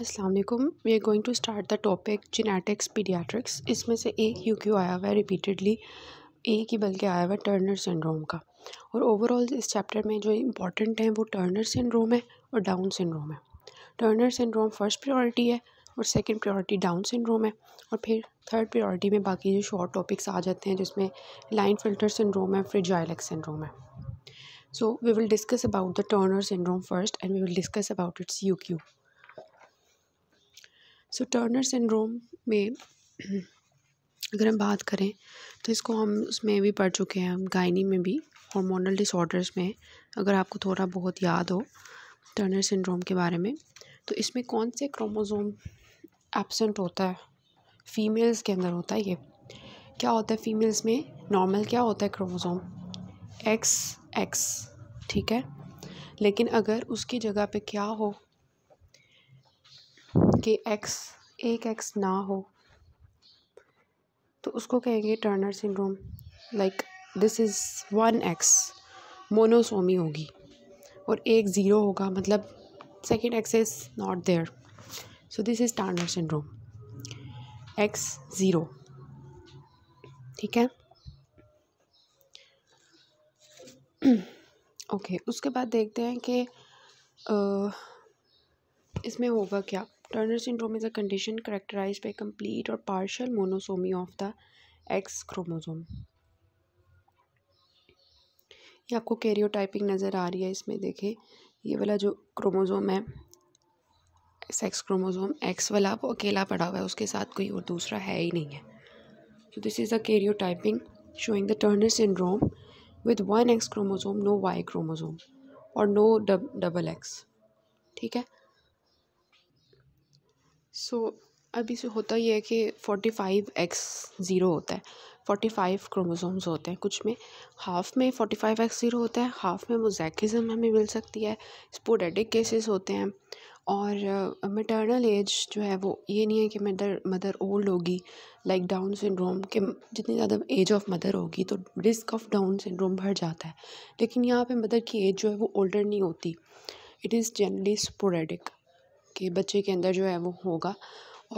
Aslam we are going to start the topic genetics paediatrics इसमें से एक यू क्यू आया हुआ है रिपीटेडली एक ही बल्कि आया हुआ है टर्नर सिंड्रोम का और ओवरऑल इस चैप्टर में जो इंपॉर्टेंट है वो टर्नर सिंड्रोम है और डाउन सिंड्रोम है टर्नर सिंड्रोम फर्स्ट प्रियॉरिटी है और सेकेंड प्रियॉरिटी डाउन सिंड्रोम है और फिर थर्ड प्रियॉरिटी में बाकी जो शॉर्ट टॉपिक्स आ जाते हैं जिसमें लाइन फिल्टर सिंड्रोम है फ्रिजाइलक सिंड्रोम है so we will discuss about the Turner syndrome first and we will discuss about its U Q so Turner syndrome में अगर हम बात करें तो इसको हम उसमें भी पढ़ चुके हैं हम गायनी में भी हार्मोनल डिसऑर्डर्स में अगर आपको थोड़ा बहुत याद हो टर्नर सिंड्रोम के बारे में तो इसमें कौन से क्रोमोज़ोम एबसेंट होता है फीमेल्स के अंदर होता है ये क्या होता है फीमेल्स में नॉर्मल क्या होता है क्रोमोज़ोम एक्स एक्स ठीक है लेकिन अगर उसकी जगह पे क्या हो कि एक्स एक एक्स ना हो तो उसको कहेंगे Turner syndrome like this is one X monosomy होगी और एक ज़ीरो होगा मतलब second X is not there so this is Turner syndrome X zero ठीक है ओके okay, उसके बाद देखते हैं कि इसमें होगा क्या Turner syndrome is a condition characterised by complete और partial monosomy of the X chromosome ये आपको कैरियो नज़र आ रही है इसमें देखे ये वाला जो क्रोमोजोम है सेक्स क्रोमोजोम एक्स वाला वो अकेला पड़ा हुआ है उसके साथ कोई और दूसरा है ही नहीं है so this is a karyo showing the Turner syndrome with one X chromosome no Y chromosome और नो डबल एक्स ठीक है सो so, अब इसे होता ही है कि फोर्टी फाइव एक्स ज़ीरो होता है फोर्टी फाइव क्रोमोसोम्स होते हैं कुछ में हाफ में फोर्टी फाइव एक्स ज़ीरो होता है हाफ में मोजैकिज़म हमें मिल सकती है स्पोडेटिक केसेस होते हैं और मटर्नल एज जो है वो ये नहीं है कि मदर मदर ओल्ड होगी लाइक डाउन सिंड्रोम के जितनी ज़्यादा एज ऑफ मदर होगी तो रिस्क ऑफ डाउन सिंड्रोम बढ़ जाता है लेकिन यहाँ पे मदर की एज जो है वो ओल्डर नहीं होती इट इज़ जनरली स्पोरेडिक कि बच्चे के अंदर जो है वो होगा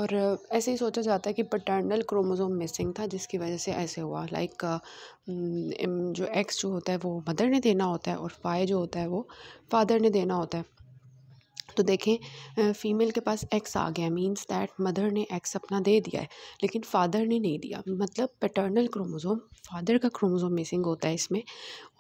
और ऐसे ही सोचा जाता है कि पटर्नल क्रोमोसोम मिसिंग था जिसकी वजह से ऐसे हुआ लाइक जो एक्स जो होता है वो मदर ने देना होता है और फाई जो होता है वो फादर ने देना होता है तो देखें फ़ीमेल के पास एक्स आ गया मींस दैट मदर ने एक्स अपना दे दिया है लेकिन फ़ादर ने नहीं दिया मतलब पैटर्नल क्रोमोज़ोम फ़ादर का क्रोमोज़ोम मिसिंग होता है इसमें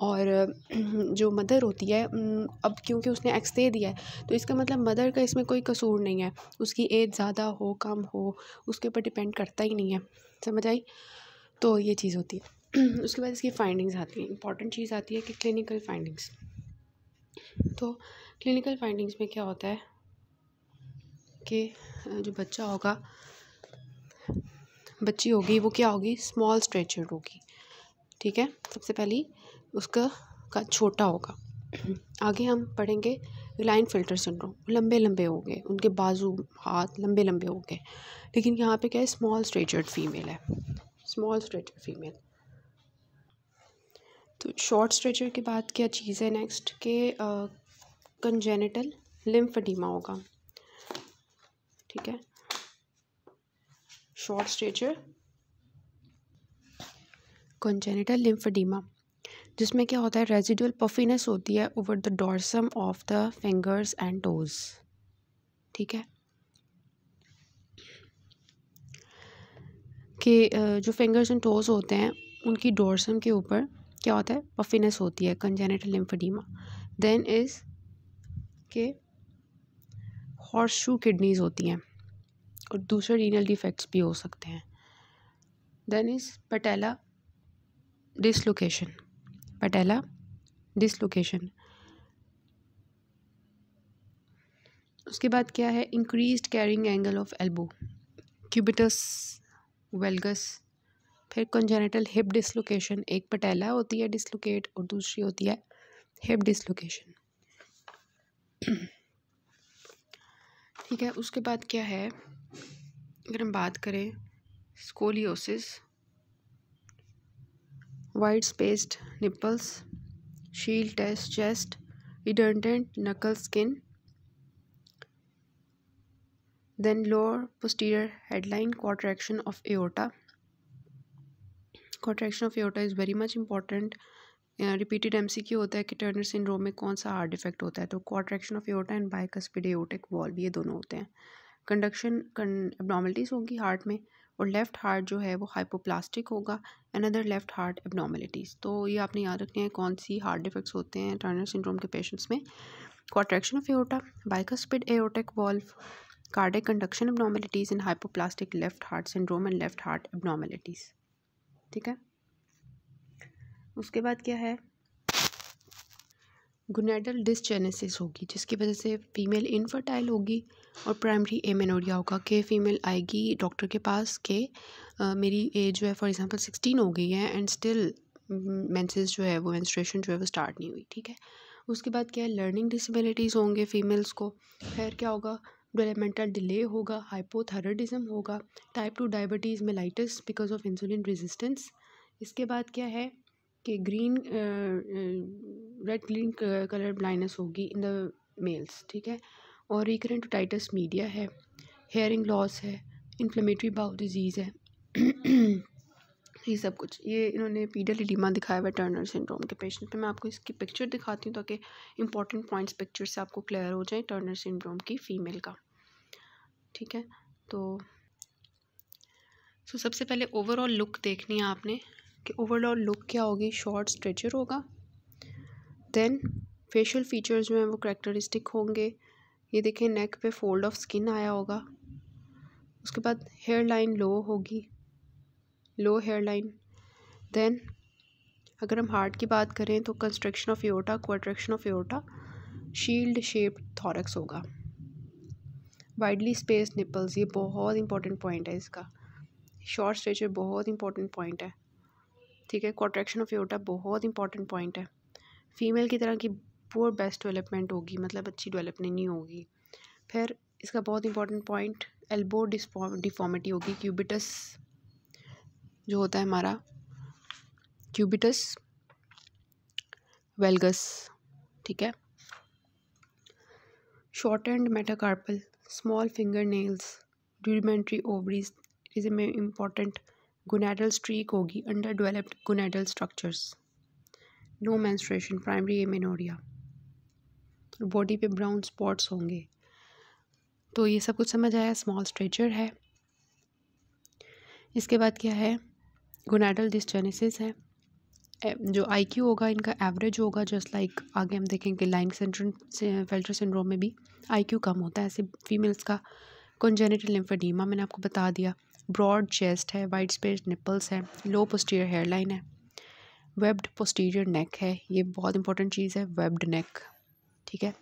और जो मदर होती है अब क्योंकि उसने एक्स दे दिया है तो इसका मतलब मदर का इसमें कोई कसूर नहीं है उसकी एज ज़्यादा हो कम हो उसके ऊपर डिपेंड करता ही नहीं है समझ आई तो ये चीज़ होती है उसके बाद इसकी फाइंडिंग्स आती हैं इंपॉर्टेंट चीज़ आती है कि क्लिनिकल फाइंडिंग्स तो क्लिनिकल फाइंडिंग्स में क्या होता है कि जो बच्चा होगा बच्ची होगी वो क्या होगी स्मॉल स्ट्रेचर होगी ठीक है सबसे पहली उसका का छोटा होगा आगे हम पढ़ेंगे लाइन फिल्टर सिंड्रोम लंबे लंबे हो गए उनके बाजू हाथ लंबे लंबे हो गए लेकिन यहाँ पे क्या है स्मॉल स्ट्रेचर्ड फीमेल है स्मॉल स्ट्रेचर फीमेल तो शॉर्ट स्ट्रेचर की बात क्या चीज़ है नेक्स्ट के कंजेनिटल लिम्फडीमा होगा ठीक है शॉर्ट स्टेचर कंजेनिटल लिम्फडीमा जिसमें क्या होता है रेजिडुअल पफीनेस होती है over the dorsum of the fingers and toes ठीक है कि जो फिंगर्स एंड टोज होते हैं उनकी डॉर्सम के ऊपर क्या होता है पफीनेस होती है कंजेनेटल लिम्फडीमा देन इज़ के हॉर्स शू किडनीज़ होती हैं और दूसरे रीनल डिफेक्ट्स भी हो सकते हैं then is patella dislocation patella dislocation उसके बाद क्या है increase carrying angle of elbow cubitus valgus फिर कंजेनेटल हिप डिसलोकेशन एक पटेला होती है डिसलोकेट और दूसरी होती है हिप डिसलोकेशन ठीक है उसके बाद क्या है अगर हम बात करें scoliosis wide spaced nipples shield chest chest indented knuckle skin then lower posterior hairline coarctation of aorta coarctation of aorta is very much important repeated M C Q होता है कि टर्नर सिंड्रोम में कौन सा हार्ट डिफेक्ट होता है तो coarctation of aorta and bicuspid aortic valve ये दोनों होते हैं कंडक्शन एबनॉर्मलिटीज़ होंगी हार्ट में और लेफ़्ट हार्ट जो है वो हाइपोप्लास्टिक होगा and other left heart abnormalities तो ये आपने याद रखने हैं कौन सी हार्ट डिफेक्ट्स होते हैं टर्नर सिंड्रोम के पेशेंट्स में coarctation of aorta bicuspid aortic valve cardiac conduction abnormalities in hypoplastic left heart syndrome and left heart abnormalities ठीक है उसके बाद क्या है गुनेडल डिसजेनेसिस होगी जिसकी वजह से फ़ीमेल इनफर्टाइल होगी और प्राइमरी एमेनोरिया होगा कि फ़ीमेल आएगी डॉक्टर के पास के आ, मेरी एज जो है फॉर एग्जांपल सिक्सटीन हो गई है एंड स्टिल मेंसेस जो है वो मेंस्ट्रुएशन जो है वो स्टार्ट नहीं हुई ठीक है उसके बाद क्या है लर्निंग डिसबिलिटीज़ होंगे फीमेल्स को फिर क्या होगा डेवलपमेंटल डिले होगा हाइपोथरडिज़म होगा type two diabetes mellitus because of insulin resistance इसके बाद क्या है कि green red green colour blindness होगी इन द मेल्स ठीक है और रिकरेंट टाइटस मीडिया है हेयरिंग लॉस है इन्फ्लेमेटरी बाउल डिजीज़ है ये सब कुछ ये इन्होंने पीडल इडीमा दिखाया हुआ टर्नर सिंड्रोम के पेशेंट पे मैं आपको इसकी पिक्चर दिखाती हूँ ताकि इंपॉर्टेंट पॉइंट्स पिक्चर से आपको क्लियर हो जाए टर्नर सिंड्रोम की फ़ीमेल का ठीक है तो सो सबसे पहले ओवरऑल लुक देखनी है आपने कि ओवरऑल लुक क्या होगी शॉर्ट स्ट्रेचर होगा देन फेशियल फीचर्स जो हैं वो करेक्टरिस्टिक होंगे ये देखें नेक पे फोल्ड ऑफ स्किन आया होगा उसके बाद हेयर लाइन लो होगी लो हेयर लाइन देन अगर हम हार्ट की बात करें तो coarctation of aorta coarctation of aorta shield shape thorax होगा वाइडली स्पेस निपल्स ये बहुत इंपॉर्टेंट पॉइंट है इसका शॉर्ट स्ट्रेचर बहुत इंपॉर्टेंट पॉइंट है ठीक है कॉन्ट्रैक्शन ऑफ योटा बहुत इंपॉर्टेंट पॉइंट है फीमेल की तरह की पुअर बेस्ट डेवलपमेंट होगी मतलब अच्छी डेवलपमेंट नहीं होगी फिर इसका बहुत इंपॉर्टेंट पॉइंट एल्बो डिफॉर्मिटी होगी क्यूबिटस जो होता है हमारा क्यूबिटस वेलगस ठीक है short and metacarpal small finger nails rudimentary is a may important gonadal streak होगी under developed gonadal structures no menstruation primary amenorrhoea body पे ब्राउन स्पॉट्स होंगे तो ये सब कुछ समझ आया स्मॉल स्ट्रेचर है इसके बाद क्या है गुनेडल डिस्टेनिस है जो आईक्यू होगा इनका एवरेज होगा जस्ट लाइक आगे हम देखेंगे लाइन सेंट्रन फिल्टर सिंड्रोम में भी आईक्यू कम होता है ऐसे फीमेल्स का कॉन्जेनिटल लिम्फेडीमा मैंने आपको बता दिया ब्रॉड चेस्ट है वाइट स्पेस निपल्स है लो पोस्टीरियर हेयरलाइन है वेब्ड पोस्टीरियर नेक है ये बहुत इंपॉर्टेंट चीज़ है वेब्ड नेक ठीक है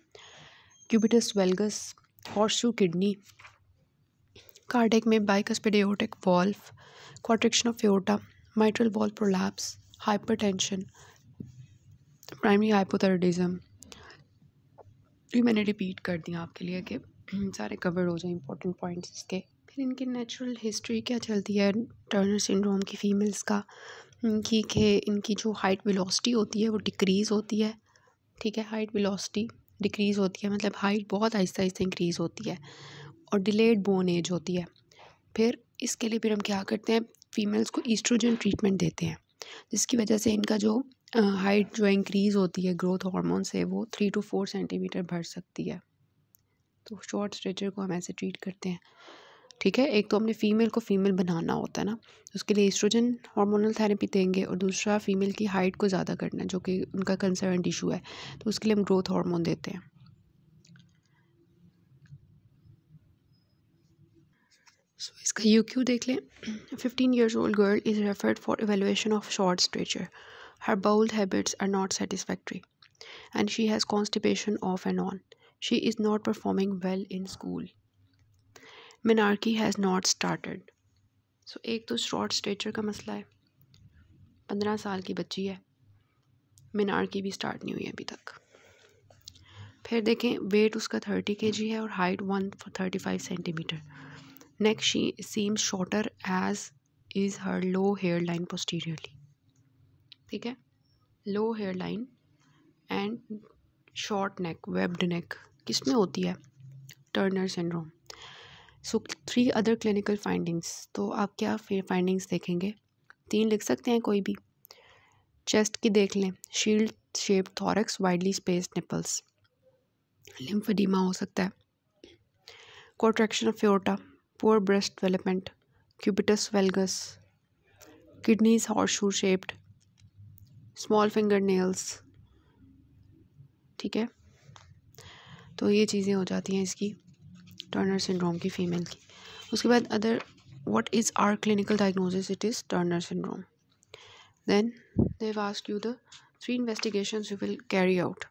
cubitus valgus horseshoe kidney cardiac में bicuspid aortic valve coarctation of aorta mitral valve prolapse tension primary hypothyroidism ये मैंने रिपीट कर दिया आपके लिए कि सारे कवर हो जाए इंपॉर्टेंट पॉइंट्स इसके फिर इनकी नेचुरल हिस्ट्री क्या चलती है टर्नर सिंड्रोम की फ़ीमेल्स का इनकी के इनकी जो हाइट वेलोसिटी होती है वो डिक्रीज़ होती है ठीक है हाइट वेलोसिटी डिक्रीज़ होती है मतलब हाइट बहुत आहिस्ता आहिस्ता इंक्रीज़ होती है और डिलेड बोन एज होती है फिर इसके लिए फिर हम क्या करते हैं फीमेल्स को ईस्ट्रोजन ट्रीटमेंट देते हैं जिसकी वजह से इनका जो हाइट जो इंक्रीज़ होती है ग्रोथ हार्मोन से वो थ्री टू फोर सेंटीमीटर बढ़ सकती है तो शॉर्ट स्ट्रेचर को हम ऐसे ट्रीट करते हैं ठीक है एक तो हमने फ़ीमेल को फ़ीमेल बनाना होता है ना उसके लिए एस्ट्रोजन हार्मोनल थेरेपी देंगे और दूसरा फ़ीमेल की हाइट को ज़्यादा करना जो कि उनका कंसर्न इशू है तो उसके लिए हम ग्रोथ हार्मोन देते हैं सो so, इसका यू क्यू देख लें fifteen years old girl is referred for evaluation of short stature her bowel habits are not satisfactory and she has constipation off and on she is not performing well in school menarche has not started so एक तो short stature का मसला है पंद्रह साल की बच्ची है मिनार्की भी स्टार्ट नहीं हुई अभी तक फिर देखें वेट उसका थर्टी के जी है और height one thirty five centimetre neck she seem shorter as is her low hair line posteriorly ठीक है low hair line and short neck webbed neck किस में होती है Turner syndrome so three other clinical findings तो आप क्या findings देखेंगे तीन लिख सकते हैं कोई भी चेस्ट की देख लें shield shape thorax widely space nipples lymphoedema हो सकता है coarctation of aorta poor breast development cubitus valgus kidneys shoe shaped small finger nails ठीक है तो ये चीज़ें हो जाती हैं इसकी टर्नर सिंड्रोम की फ़ीमेल की उसके बाद other what is are clinical diagnosis it is Turner syndrome then they asked you the three investigation you will carry out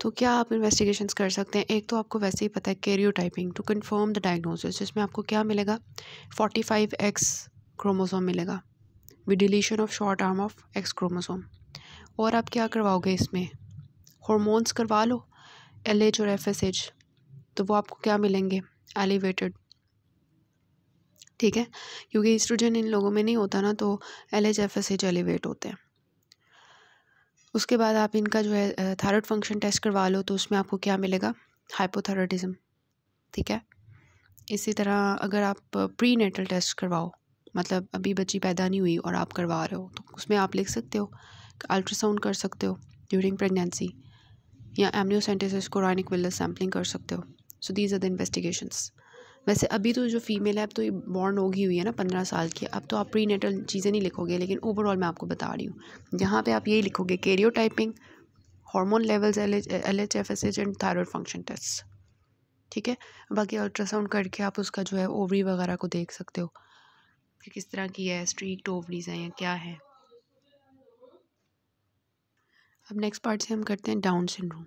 तो क्या आप इन्वेस्टिगेशन कर सकते हैं एक तो आपको वैसे ही पता है karyotyping to confirm the diagnosis जिसमें आपको क्या मिलेगा फाइव एक्स क्रोमोसोम मिलेगा with deletion of short arm of X chromosome और आप क्या करवाओगे इसमें हॉर्मोन्स करवा लो एल एच और एफ एस एच तो वो आपको क्या मिलेंगे एलिवेटेड ठीक है क्योंकि स्ट्रोजन इन लोगों में नहीं होता ना तो L H F S H elevate होते हैं उसके बाद आप इनका जो है थायराइड फंक्शन टेस्ट करवा लो तो उसमें आपको क्या मिलेगा हाइपोथायरॉयडिज्म ठीक है इसी तरह अगर आप प्री नेटल टेस्ट करवाओ मतलब अभी बच्ची पैदा नहीं हुई और आप करवा रहे हो तो उसमें आप लिख सकते हो अल्ट्रासाउंड कर सकते हो ड्यूरिंग प्रेगनेंसी या एमनियोसेंटेसिस कोरानिक विलस सैम्पलिंग कर सकते हो so these are the investigations वैसे अभी तो जो फीमेल है अब तो ये बॉर्न होगी हुई है ना पंद्रह साल की अब तो आप प्री नेटल चीज़ें नहीं लिखोगे लेकिन ओवरऑल मैं आपको बता रही हूँ यहाँ पे आप यही लिखोगे karyotyping hormone levels L H F S H and thyroid function test ठीक है बाकी अल्ट्रासाउंड करके आप उसका जो है ओवरी वगैरह को देख सकते हो कि किस तरह की है स्ट्रीक्ट ओवरीज हैं या क्या है अब नेक्स्ट पार्ट से हम करते हैं डाउन सिंड्रोम